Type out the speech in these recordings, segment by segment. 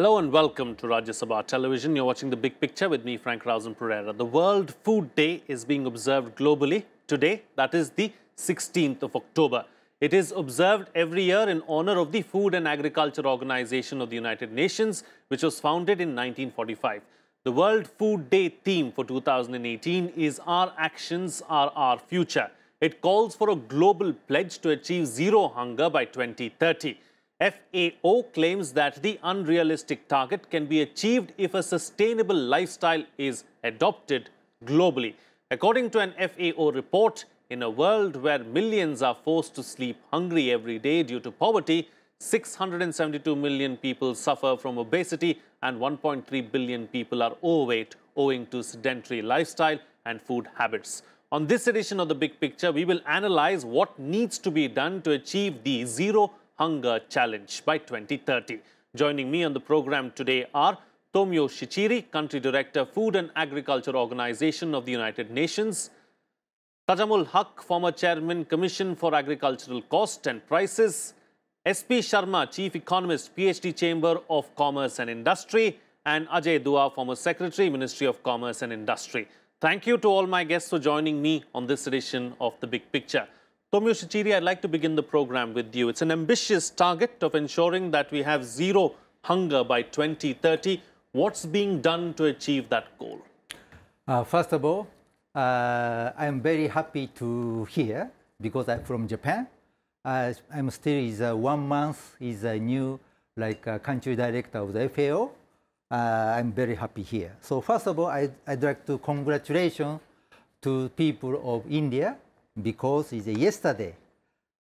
Hello and welcome to Rajya Sabha Television. You're watching The Big Picture with me, Frank Rausen Pereira. The World Food Day is being observed globally today, that is the 16th of October. It is observed every year in honor of the Food and Agriculture Organization of the United Nations, which was founded in 1945. The World Food Day theme for 2018 is Our Actions Are Our Future. It calls for a global pledge to achieve zero hunger by 2030. FAO claims that the unrealistic target can be achieved if a sustainable lifestyle is adopted globally. According to an FAO report, in a world where millions are forced to sleep hungry every day due to poverty, 672 million people suffer from obesity and 1.3 billion people are overweight owing to sedentary lifestyle and food habits. On this edition of The Big Picture, we will analyze what needs to be done to achieve the zero Hunger Challenge by 2030. Joining me on the program today are Tomio Shichiri, Country Director, Food and Agriculture Organization of the United Nations, Tajamul Haq, former Chairman, Commission for Agricultural Cost and Prices, SP Sharma, Chief Economist, PhD Chamber of Commerce and Industry, and Ajay Dua, former Secretary, Ministry of Commerce and Industry. Thank you to all my guests for joining me on this edition of The Big Picture. Tomio Shichiri, I'd like to begin the program with you. It's an ambitious target of ensuring that we have zero hunger by 2030. What's being done to achieve that goal? Uh, first of all, uh, I'm very happy to hear because I'm from Japan. Uh, I'm still is uh, one month is a new like uh, country director of the FAO. Uh, I'm very happy here. So first of all, I, would like to congratulate to people of India because it's yesterday.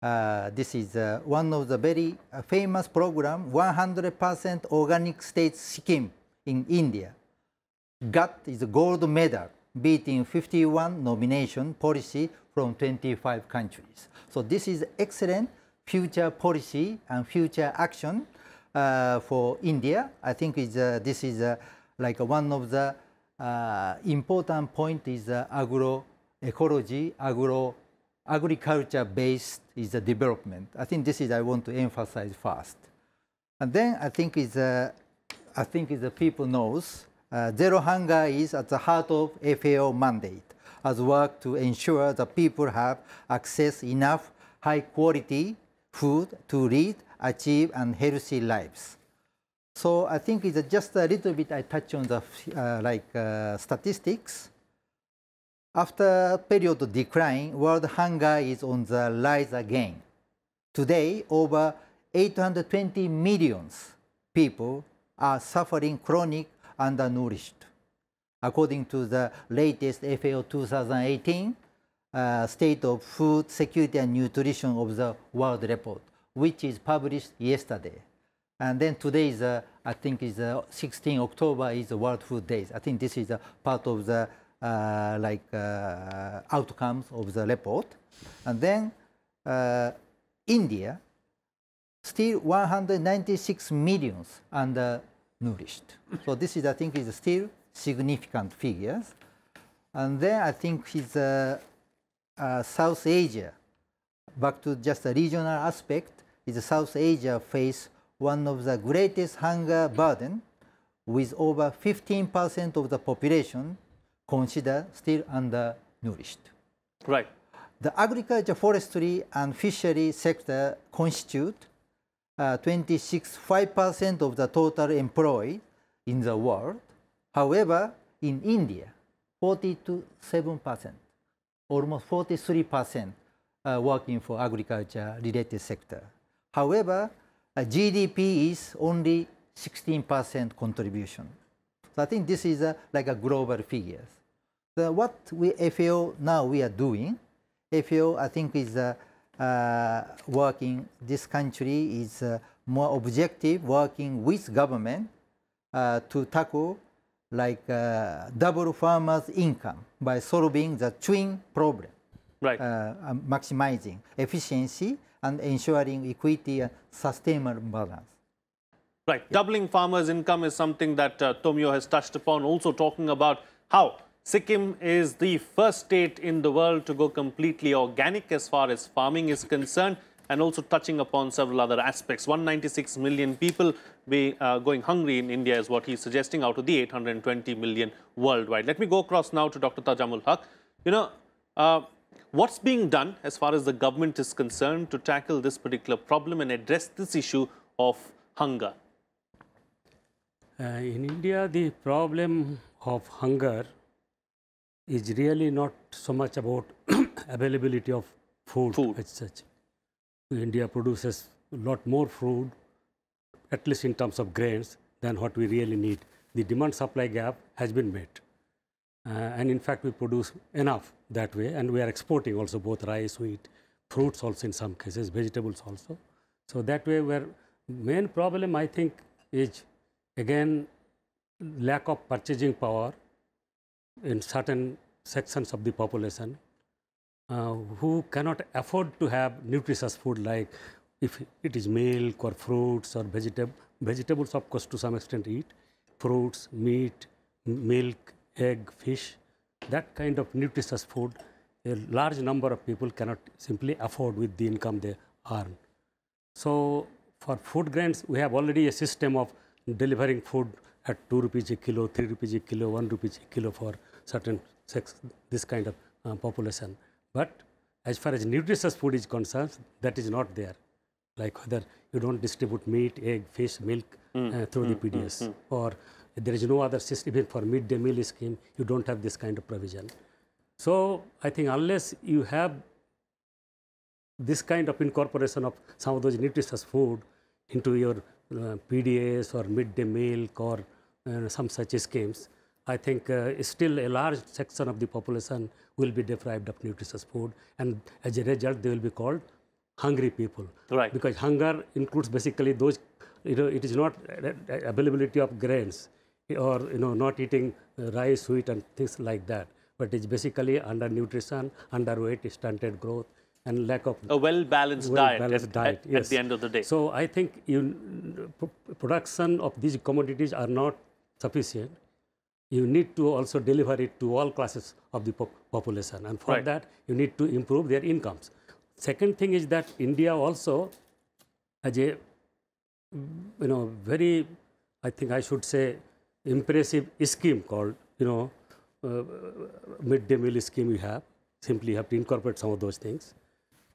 Uh, this is uh, one of the very uh, famous program, 100% organic state scheme in India. Got is gold medal, beating 51 nomination policy from 25 countries. So this is excellent future policy and future action uh, for India. I think is, uh, this is uh, like one of the important point is agroecology, agro agriculture-based is the development. I think this is I want to emphasize first. And then I think is uh, I think is the people knows uh, zero hunger is at the heart of FAO mandate as work to ensure the people have access enough high quality food to lead, achieve, and healthy lives. So I think it's just a little bit I touch on the uh, like uh, statistics. After a period of decline, world hunger is on the rise again. Today, over 820 million people are suffering chronic undernourished. According to the latest FAO 2018 uh, State of Food Security and Nutrition of the World Report, which is published yesterday. And then today is, uh, I think, is uh, 16 October is the World Food Days. I think this is a uh, part of the uh, like uh, outcomes of the report. And then uh, India, still 196 millions undernourished. so this is, I think, is still significant figures. And then I think is uh, uh, South Asia, back to just a regional aspect, is South Asia face one of the greatest hunger burden with over 15% of the population considered still undernourished. Right. The agriculture, forestry, and fishery sector constitute uh, 26.5% of the total employed in the world. However, in India, 47%, almost 43% uh, working for agriculture-related sector. However, uh, GDP is only 16% contribution so I think this is a, uh, like a global figures. So what we FAO now we are doing, FAO I think is uh, uh, working, this country is uh, more objective working with government uh, to tackle like uh, double farmers income by solving the twin problem. Right. maximizing efficiency and ensuring equity and sustainable balance. Right. Doubling farmers' income is something that uh, Tomio has touched upon, also talking about how Sikkim is the first state in the world to go completely organic as far as farming is concerned and also touching upon several other aspects. 196 million people be uh, going hungry in India is what he's suggesting out of the 820 million worldwide. Let me go across now to Dr. Tajamul Haq. You know, uh, what's being done as far as the government is concerned to tackle this particular problem and address this issue of hunger? Uh, in India, the problem of hunger is really not so much about availability of food, food as such. India produces a lot more food, at least in terms of grains, than what we really need. The demand supply gap has been met. Uh, and in fact, we produce enough that way, and we are exporting also both rice, wheat, fruits also in some cases, vegetables also. So that way, where main problem I think is Again, lack of purchasing power in certain sections of the population uh, who cannot afford to have nutritious food like if it is milk or fruits or vegetable vegetables of course to some extent eat, fruits, meat, milk, egg, fish, that kind of nutritious food a large number of people cannot simply afford with the income they earn. So for food grants we have already a system of delivering food at 2 rupees a kilo, 3 rupees a kilo, 1 rupees a kilo for certain sex, this kind of uh, population. But as far as nutritious food is concerned, that is not there. Like whether you don't distribute meat, egg, fish, milk mm. uh, through mm. the PDS, mm. Hmm. Hmm. or there is no other system, even for midday meal scheme, you don't have this kind of provision. So I think unless you have this kind of incorporation of some of those nutritious food into your uh, PDAs or midday milk or uh, some such schemes, I think uh, still a large section of the population will be deprived of nutritious food. And as a result, they will be called hungry people. Right. Because hunger includes basically those, you know, it is not availability of grains or, you know, not eating rice, wheat and things like that. But it's basically undernutrition, underweight, stunted growth, and lack of a well-balanced well diet, balanced at, diet at, yes. at, the end of the day. So I think you, production of these commodities are not sufficient. You need to also deliver it to all classes of the pop population, and for right. that you need to improve their incomes. Second thing is that India also has a you know very, I think I should say, impressive scheme called you know uh, midday meal scheme. We have simply have to incorporate some of those things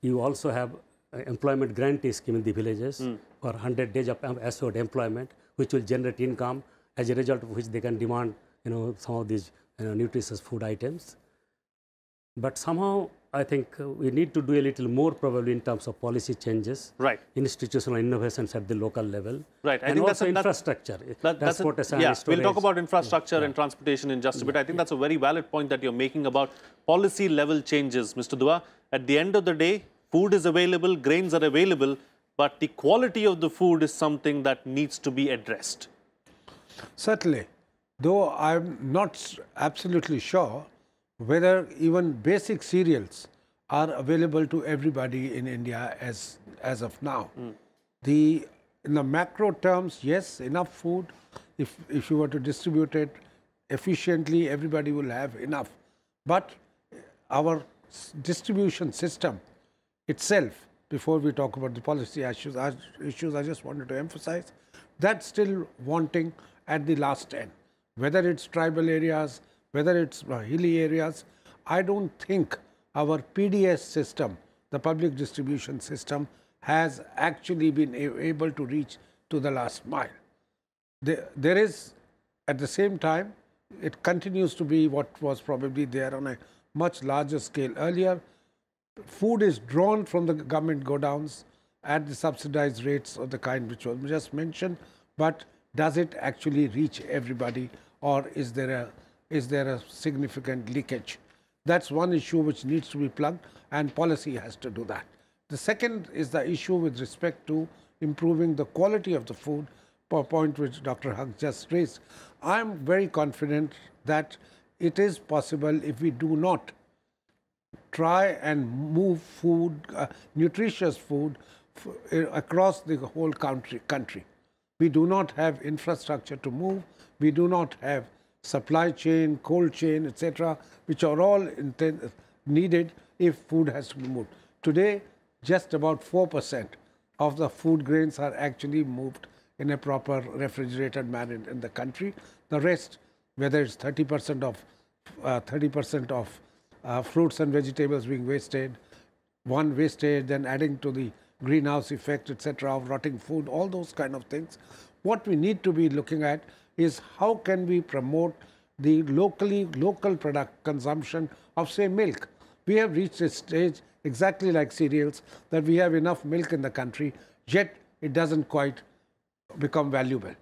you also have uh, employment guarantee scheme in the villages mm. for 100 days of assured employment, which will generate income as a result of which they can demand, you know, some of these you know, nutritious food items. But somehow I think uh, we need to do a little more probably in terms of policy changes, right? Institutional innovations at the local level, right? I and think also that's a, infrastructure. That, that's a, yeah. We'll talk about infrastructure yeah. and transportation in just a bit. Yeah. I think yeah. that's a very valid point that you're making about policy level changes, Mr. Dua. At the end of the day, food is available, grains are available, but the quality of the food is something that needs to be addressed. Certainly, though I'm not absolutely sure whether even basic cereals are available to everybody in India as, as of now. Mm. The, in the macro terms, yes, enough food. If, if you were to distribute it efficiently, everybody will have enough. But our distribution system itself, before we talk about the policy issues, issues I just wanted to emphasize, that's still wanting at the last end. Whether it's tribal areas, whether it's hilly areas. I don't think our PDS system, the public distribution system, has actually been able to reach to the last mile. there is, at the same time, it continues to be what was probably there on a much larger scale earlier. Food is drawn from the government godowns at the subsidized rates of the kind which was just mentioned, but does it actually reach everybody or is there a is there a significant leakage? That's one issue which needs to be plugged and policy has to do that. The second is the issue with respect to improving the quality of the food, point which Dr. Hug just raised. I'm very confident that it is possible if we do not try and move food, uh, nutritious food across the whole country, country. We do not have infrastructure to move. We do not have supply chain, cold chain, etc., which are all needed if food has to be moved. Today, just about 4% of the food grains are actually moved in a proper refrigerated manner in, in the country. The rest, whether it's 30% of 30% uh, of uh, fruits and vegetables being wasted, one wasted, then adding to the greenhouse effect, etc., of rotting food, all those kind of things. What we need to be looking at is how can we promote the locally local product consumption of say milk. We have reached a stage exactly like cereals that we have enough milk in the country, yet it doesn't quite become valuable.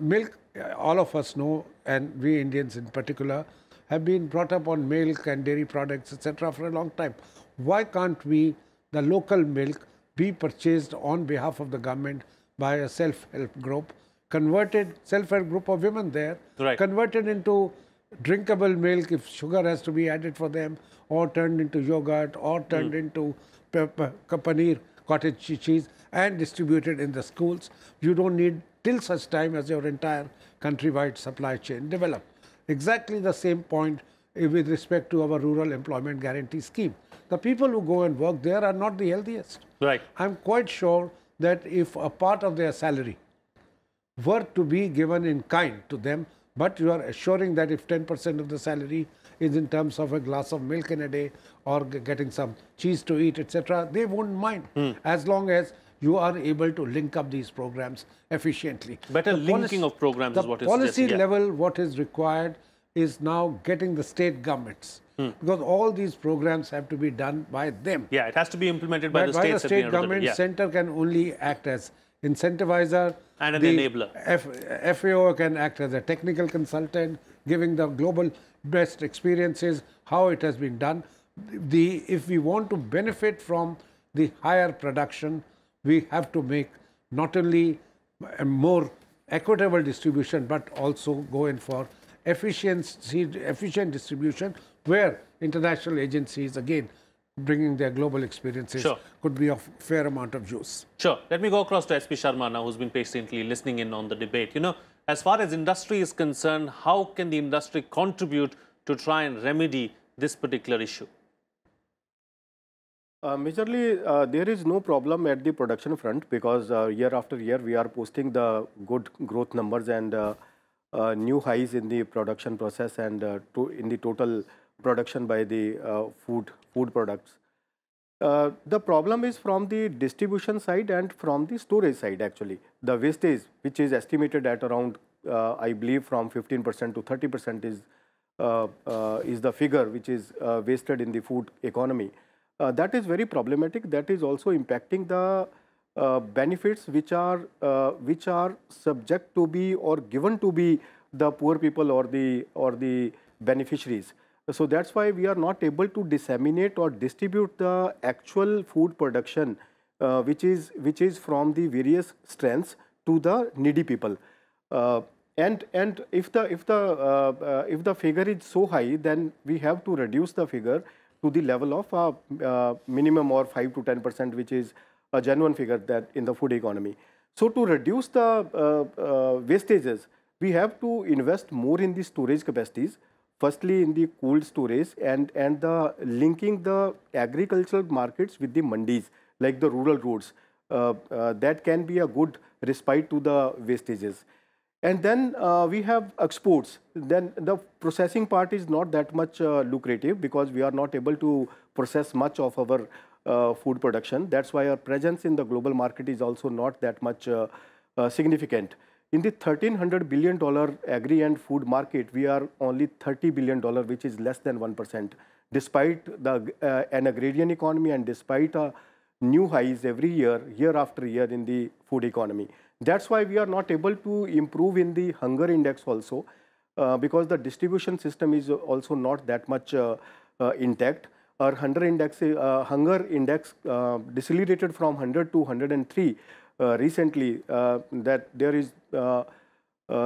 Milk, uh, all of us know, and we Indians in particular, have been brought up on milk and dairy products, etc., for a long time. Why can't we, the local milk, be purchased on behalf of the government by a self help group converted self-help group of women there, right. converted into drinkable milk if sugar has to be added for them, or turned into yogurt, or turned mm. into paneer, cottage cheese, and distributed in the schools. You don't need till such time as your entire countrywide supply chain develop. Exactly the same point with respect to our rural employment guarantee scheme. The people who go and work there are not the healthiest. Right. I'm quite sure that if a part of their salary were to be given in kind to them, but you are assuring that if 10% of the salary is in terms of a glass of milk in a day or getting some cheese to eat, etc., they won't mind mm. as long as you are able to link up these programs efficiently. Better the linking of programs is what is policy suggested, yeah. level. What is required is now getting the state governments. Hmm. Because all these programs have to be done by them. Yeah, it has to be implemented by, by the, by the state government. Yeah. Center can only act as incentivizer. And an the enabler. F, FAO can act as a technical consultant, giving the global best experiences, how it has been done. The, if we want to benefit from the higher production, we have to make not only a more equitable distribution, but also go in for efficiency, efficient distribution, where international agencies, again, bringing their global experiences sure. could be of fair amount of use. Sure. Let me go across to SP Sharma now, who's been patiently listening in on the debate. You know, as far as industry is concerned, how can the industry contribute to try and remedy this particular issue? Uh, majorly, uh, there is no problem at the production front because uh, year after year we are posting the good growth numbers and uh, uh, new highs in the production process and uh, to, in the total production by the food food products. Uh, the problem is from the distribution side and from the storage side actually. The wastage which is estimated at around uh, I believe from 15% to 30% is, uh, uh, is the figure which is uh, wasted in the food economy. Uh, that is very problematic. That is also impacting the benefits which are, which are subject to be or given to be the poor people or the, or the beneficiaries. So that's why we are not able to disseminate or distribute the actual food production, uh, which is which is from the various strengths to the needy people. Uh, and and if the if the uh, uh, if the figure is so high, then we have to reduce the figure to the level of a uh, uh, minimum or five to ten percent, which is a genuine figure that in the food economy. So to reduce the wastages, we have to invest more in the storage capacities firstly in the cold storage and, and the linking the agricultural markets with the mandis, like the rural roads. Uh, uh, that can be a good respite to the wastages. And then uh, we have exports. Then the processing part is not that much uh, lucrative because we are not able to process much of our uh, food production. That's why our presence in the global market is also not that much uh, significant. In the 1300 billion dollar agri and food market, we are only 30 billion dollar, which is less than 1%. Despite the, uh, an agrarian economy and despite uh, new highs every year, year after year in the food economy. That's why we are not able to improve in the hunger index also uh, because the distribution system is also not that much uh, uh, intact. Our hunger index, uh, hunger index decelerated from 100 to 103 uh, recently uh, that there is uh,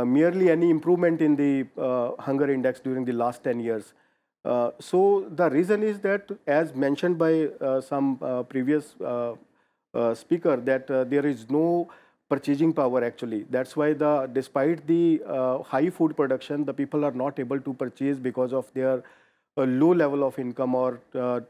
merely any improvement in the hunger index during the last 10 years. so the reason is that as mentioned by some previous speaker that there is no purchasing power actually. That's why the despite the uh, high food production, the people are not able to purchase because of their uh, low level of income or uh,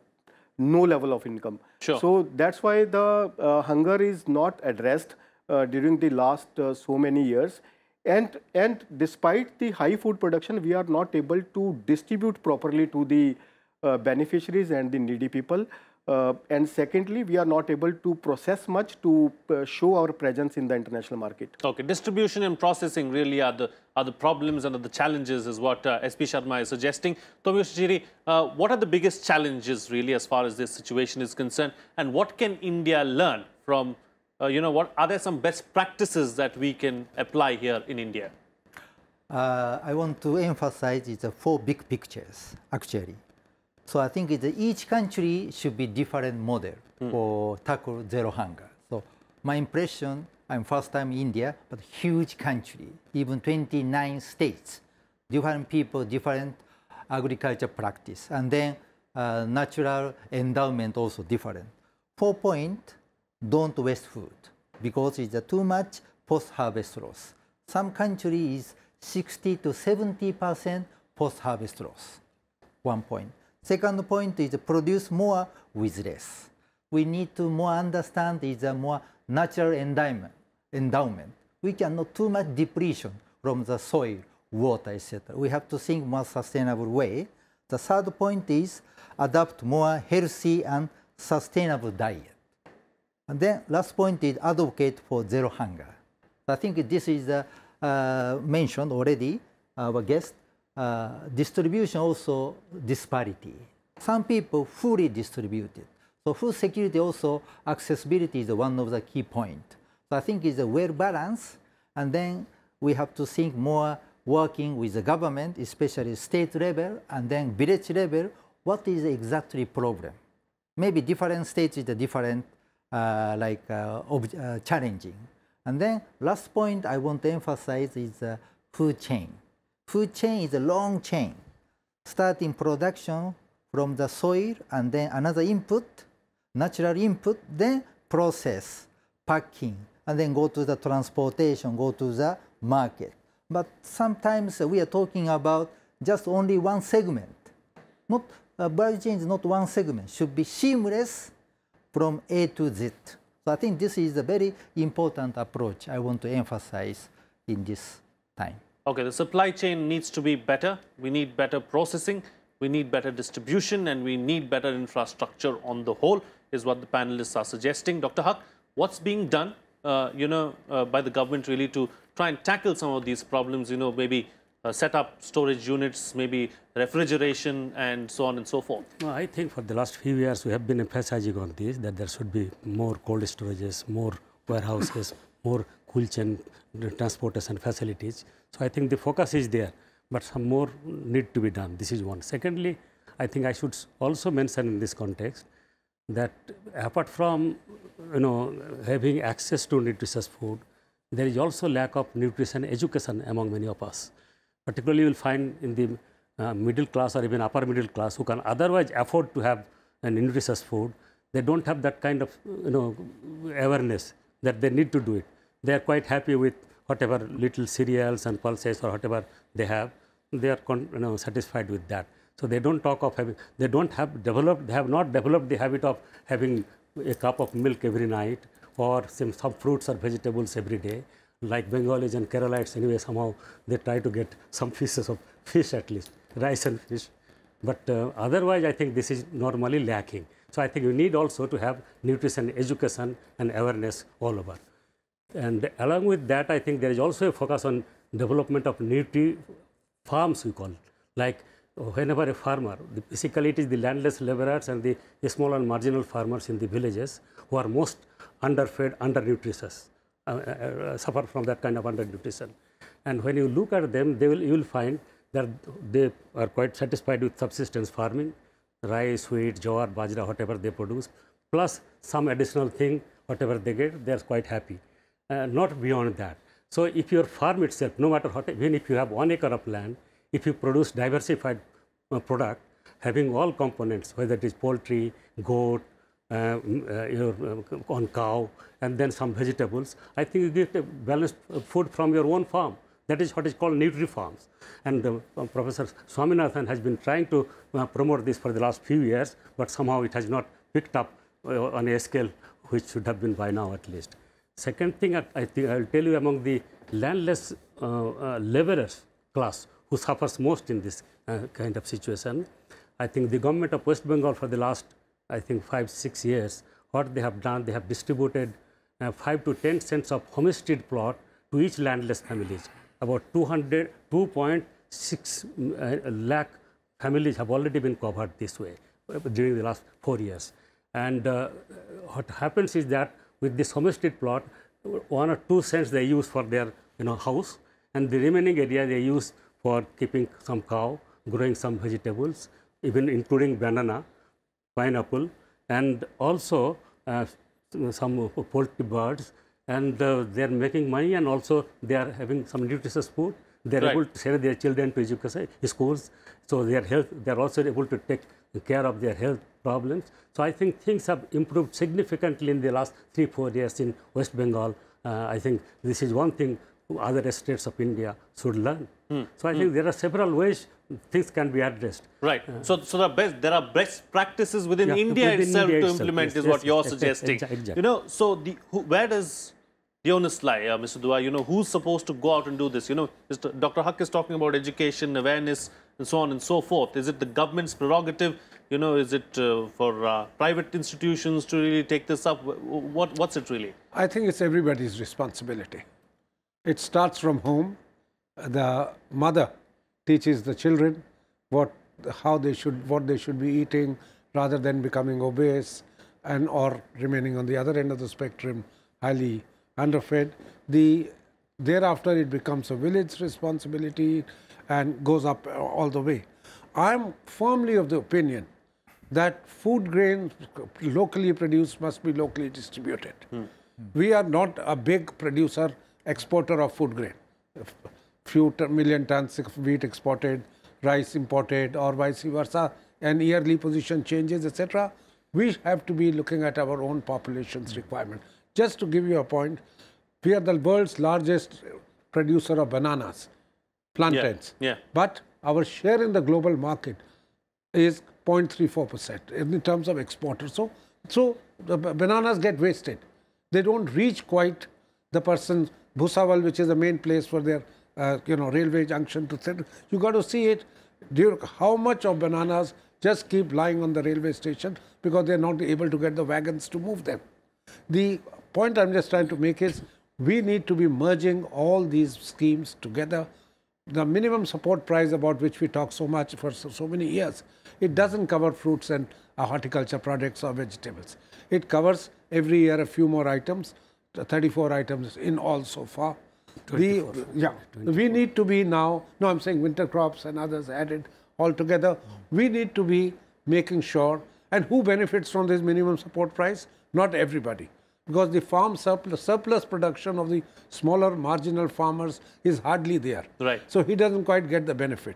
no level of income. Sure. So that's why the uh, hunger is not addressed uh, during the last uh, so many years. And, and despite the high food production, we are not able to distribute properly to the uh, beneficiaries and the needy people. Uh, and secondly, we are not able to process much to uh, show our presence in the international market. Okay, distribution and processing really are the are the problems and the challenges is what uh, SP Sharma is suggesting. Tomyoshijiri, uh, what are the biggest challenges really as far as this situation is concerned and what can India learn from, uh, you know, what are there some best practices that we can apply here in India? Uh, I want to emphasize the four big pictures actually. So I think each country should be different model mm. for tackle zero hunger. So my impression, I'm first time in India, but huge country, even 29 states, different people, different agriculture practice, and then uh, natural endowment also different. Four point, don't waste food because it's uh, too much post-harvest loss. Some country is 60 to 70 percent post-harvest loss. One point. Second point is produce more with less. We need to more understand is a more natural endowment. endowment. We cannot too much depletion from the soil, water, etc. We have to think more sustainable way. The third point is adopt more healthy and sustainable diet. And then last point is advocate for zero hunger. I think this is uh, uh, mentioned already, our guest. Uh, distribution also disparity. Some people fully distributed. So food security also accessibility is one of the key point. So I think it's a well balance, and then we have to think more working with the government, especially state level and then village level. What is exactly problem? Maybe different states is a different uh, like uh, uh, challenging. And then last point I want to emphasize is the uh, food chain. Food chain is a long chain, starting production from the soil and then another input, natural input, then process, packing, and then go to the transportation, go to the market. But sometimes we are talking about just only one segment. Not uh, value chain is not one segment. Should be seamless from A to Z. So I think this is a very important approach I want to emphasize in this time. Okay, the supply chain needs to be better. We need better processing. We need better distribution and we need better infrastructure on the whole is what the panelists are suggesting. Dr. Huck, what's being done, uh, you know, uh, by the government really to try and tackle some of these problems, you know, maybe uh, set up storage units, maybe refrigeration and so on and so forth? Well, I think for the last few years we have been emphasizing on this, that there should be more cold storages, more warehouses, more Cool chain transporters and facilities. So I think the focus is there, but some more need to be done. This is one. Secondly, I think I should also mention in this context that apart from you know having access to nutritious food, there is also lack of nutrition education among many of us. Particularly, you will find in the uh, middle class or even upper middle class who can otherwise afford to have an nutritious food, they don't have that kind of you know awareness that they need to do it. They are quite happy with whatever little cereals and pulses or whatever they have. They are you know, satisfied with that. So they don't talk of having. They don't have developed. They have not developed the habit of having a cup of milk every night or some, some fruits or vegetables every day. Like Bengalis and Keralites, anyway, somehow they try to get some pieces of fish at least, rice and fish. But uh, otherwise, I think this is normally lacking. So I think you need also to have nutrition education and awareness all over. And along with that, I think there is also a focus on development of needy farms, we call it. Like whenever a farmer, basically it is the landless laborers and the small and marginal farmers in the villages who are most underfed, undernutritious, uh, uh, uh, suffer from that kind of undernutrition. And when you look at them, they will, you will find that they are quite satisfied with subsistence farming, rice, wheat, jowar, bajra, whatever they produce, plus some additional thing, whatever they get, they are quite happy uh, not beyond that. So if your farm itself, no matter what, even if you have one acre of land, if you produce diversified uh, product, having all components, whether it is poultry, goat, uh, uh your, uh, on cow, and then some vegetables, I think you get a balanced uh, food from your own farm. That is what is called nutri farms. And uh, Professor Swaminathan has been trying to uh, promote this for the last few years, but somehow it has not picked up uh, on a scale which should have been by now at least. Second thing, I, I think I will tell you among the landless uh, uh, laborers class who suffers most in this uh, kind of situation. I think the government of West Bengal for the last, I think, five, six years, what they have done, they have distributed uh, 5 to 10 cents of homestead plot to each landless families. About two hundred two point six 2.6 uh, lakh families have already been covered this way uh, during the last four years. And uh, what happens is that with this homestead plot, one or two cents they use for their you know house, and the remaining area they use for keeping some cow, growing some vegetables, even including banana, pineapple, and also uh, some poultry birds. And uh, they are making money, and also they are having some nutritious food. They are right. able to send their children to education schools, so their health. They are also able to take care of their health problems. So I think things have improved significantly in the last three, four years in West Bengal. Uh, I think this is one thing other states of India should learn. Mm. So I mm. think hmm. there are several ways things can be addressed. Right. Uh, so, so the best, there are best practices within yeah, India within itself India to itself, implement yes, is yes, what you're yes, suggesting. Exactly. You know, so the, who, where does the onus lie, uh, Mr. Dua? You know, who's supposed to go out and do this? You know, Dr. Huck is talking about education, awareness, and so on and so forth. Is it the government's prerogative you know, is it uh, for uh, private institutions to really take this up? What, what's it really? I think it's everybody's responsibility. It starts from home. The mother teaches the children what, how they should, what they should be eating rather than becoming obese and or remaining on the other end of the spectrum, highly underfed. The, thereafter, it becomes a village responsibility and goes up all the way. I'm firmly of the opinion that food grain locally produced must be locally distributed. Hmm. hmm. We are not a big producer, exporter of food grain. A few million tons of wheat exported, rice imported, or vice versa, and yearly position changes, etc. We have to be looking at our own population's requirement. Just to give you a point, we are the world's largest producer of bananas, plantains. Yeah. yeah. But our share in the global market is 0.34% in terms of exporter. So, so the bananas get wasted. They don't reach quite the person Bhusawal, which is the main place for their uh, you know railway junction to center. You got to see it. How much of bananas just keep lying on the railway station because they're not able to get the wagons to move them. The point I'm just trying to make is we need to be merging all these schemes together. The minimum support price about which we talk so much for so, so many years it doesn't cover fruits and uh, horticulture products or vegetables. It covers every year a few more items, 34 items in all so far. 24. The, yeah, 24. we need to be now, no, I'm saying winter crops and others added altogether. Mm. We need to be making sure, and who benefits from this minimum support price? Not everybody because the farm surplus, surplus, production of the smaller marginal farmers is hardly there. Right. So he doesn't quite get the benefit.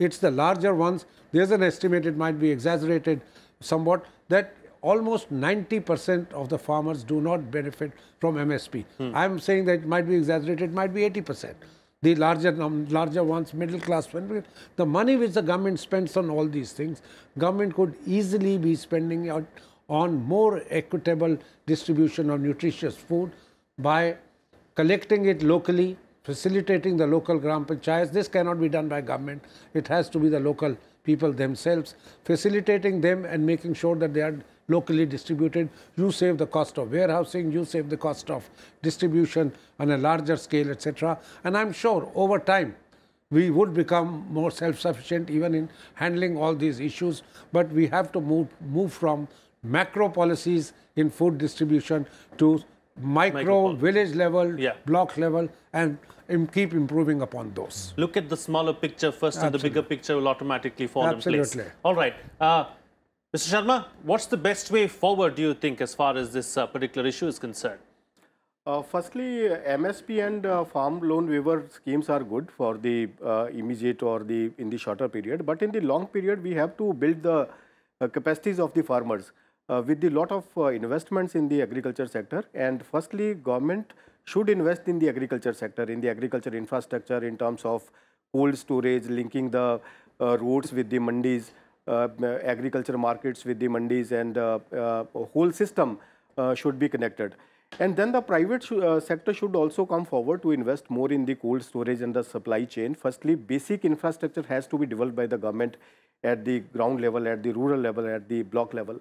It's the larger ones. There's an estimate, it might be exaggerated somewhat, that almost 90% of the farmers do not benefit from MSP. Hmm. I'm saying that it might be exaggerated, it might be 80%. The larger, larger ones, middle class, the money which the government spends on all these things, government could easily be spending out on more equitable distribution of nutritious food by collecting it locally, facilitating the local gram panchayats. This cannot be done by government. It has to be the local people themselves, facilitating them and making sure that they are locally distributed. You save the cost of warehousing, you save the cost of distribution on a larger scale, etc. And I'm sure over time, we would become more self-sufficient even in handling all these issues. But we have to move, move from macro policies in food distribution to micro, micro village level, yeah. block level, and keep improving upon those. Look at the smaller picture first, Absolutely. and the bigger picture will automatically fall Absolutely. in place. All right. Uh, Mr. Sharma, what's the best way forward, do you think, as far as this uh, particular issue is concerned? Uh, firstly, MSP and uh, farm loan waiver schemes are good for the uh, immediate or the in the shorter period. But in the long period, we have to build the uh, capacities of the farmers uh, with the lot of uh, investments in the agriculture sector and firstly government should invest in the agriculture sector, in the agriculture infrastructure in terms of cold storage, linking the uh, roads with the mandis, uh, agriculture markets with the mandis and uh, uh, whole system should be connected. And then the private sh sector should also come forward to invest more in the cold storage and the supply chain. Firstly, basic infrastructure has to be developed by the government at the ground level, at the rural level, at the block level.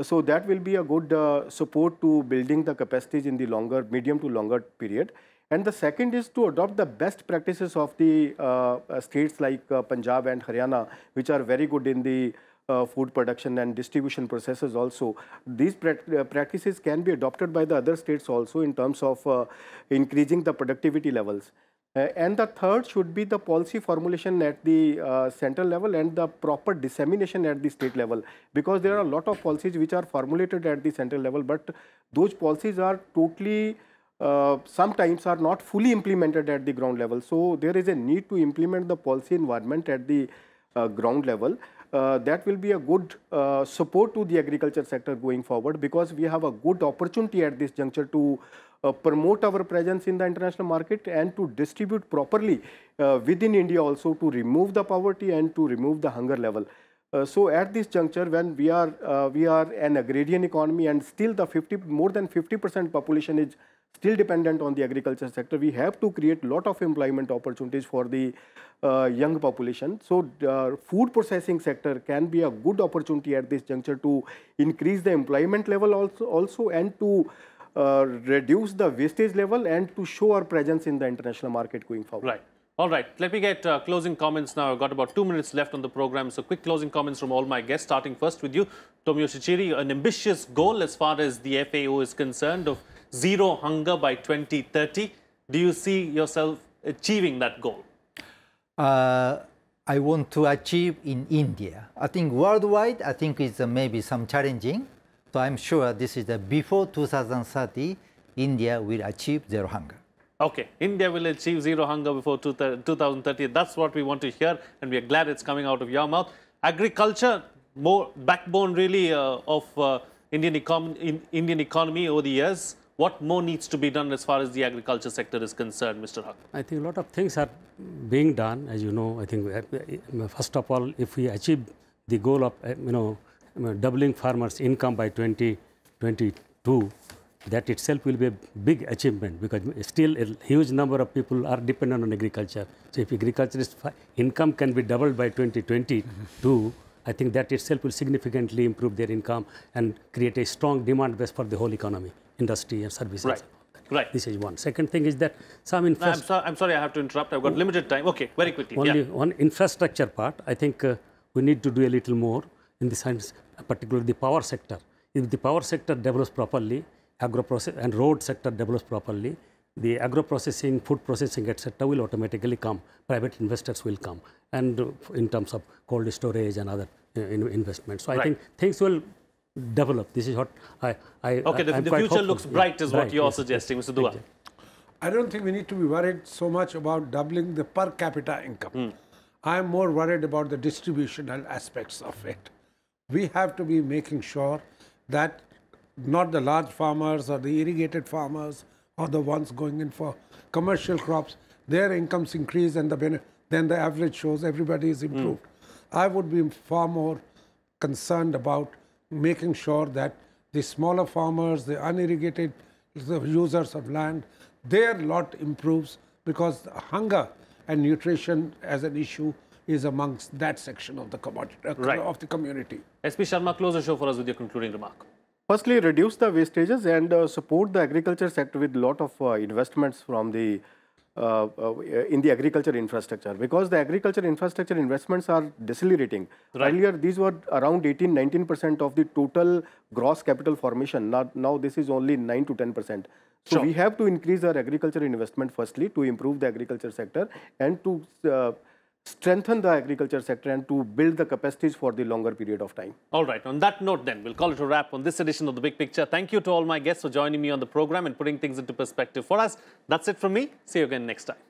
So that will be a good uh, support to building the capacities in the longer, medium to longer period. And the second is to adopt the best practices of the uh, uh states like uh, Punjab and Haryana, which are very good in the uh, food production and distribution processes also. These uh, practices can be adopted by the other states also in terms of increasing the productivity levels. Uh, and the third should be the policy formulation at the uh, central level and the proper dissemination at the state level because there are a lot of policies which are formulated at the central level but those policies are totally uh, sometimes are not fully implemented at the ground level. So, there is a need to implement the policy environment at the uh, ground level. Uh, that will be a good uh, support to the agriculture sector going forward because we have a good opportunity at this juncture to uh, promote our presence in the international market and to distribute properly uh, within India also to remove the poverty and to remove the hunger level. Uh, so at this juncture when we are uh, we are an agrarian economy and still the 50 more than 50% population is still dependent on the agriculture sector we have to create lot of employment opportunities for the uh, young population so the food processing sector can be a good opportunity at this juncture to increase the employment level also also and to uh, reduce the wastage level and to show our presence in the international market going forward. Right. All right, let me get uh, closing comments now. I've got about two minutes left on the program, so quick closing comments from all my guests, starting first with you, Tomio Shichiri. An ambitious goal as far as the FAO is concerned of zero hunger by 2030. Do you see yourself achieving that goal? Uh, I want to achieve in India. I think worldwide, I think it's uh, maybe some challenging, so I'm sure this is the before 2030, India will achieve zero hunger. Okay, India will achieve zero hunger before 2030. That's what we want to hear, and we are glad it's coming out of your mouth. Agriculture, more backbone really uh, of uh, Indian, econ in Indian economy over the years. What more needs to be done as far as the agriculture sector is concerned, Mr. Haq? I think a lot of things are being done, as you know. I think, uh, uh, first of all, if we achieve the goal of, uh, you know, doubling farmers' income by 2022, that itself will be a big achievement because still a huge number of people are dependent on agriculture. So if agriculture's income can be doubled by 2022, I think that itself will significantly improve their income and create a strong demand base for the whole economy, industry and services. Right. Right. This is one. Second thing is that some infrastructure. No, I'm, so, I'm, sorry, I have to interrupt. I've got limited time. Okay, very quickly. Only yeah. on infrastructure part, I think uh, we need to do a little more in the science, particularly the power sector. If the power sector develops properly, agro process and road sector develops properly, the agro processing, food processing, etc., will automatically come. Private investors will come, and in terms of cold storage and other uh, investments. So right. I think things will develop. This is what I. I okay, the, the future hopeful. looks bright, is what you're yes, suggesting, Mr. Dua. I don't think we need to be worried so much about doubling the per capita income. Mm. I'm more worried about the distributional aspects of it we have to be making sure that not the large farmers or the irrigated farmers or the ones going in for commercial crops, their incomes increase and the then the average shows everybody is improved. Mm. I would be far more concerned about making sure that the smaller farmers, the unirrigated the users of land, their lot improves because hunger and nutrition as an issue is amongst that section of the commodity, uh, right. of the community. SP Sharma, close the show for us with your concluding remark. Firstly, reduce the wastages and uh, support the agriculture sector with a lot of uh, investments from the uh, uh, in the agriculture infrastructure because the agriculture infrastructure investments are decelerating. Right. Earlier, these were around 18, 19 percent of the total gross capital formation. Now, now this is only 9 to 10 percent. So sure. we have to increase our agriculture investment firstly to improve the agriculture sector and to uh, strengthen the agriculture sector and to build the capacities for the longer period of time. All right. On that note then, we'll call it a wrap on this edition of The Big Picture. Thank you to all my guests for joining me on the program and putting things into perspective for us. That's it from me. See you again next time.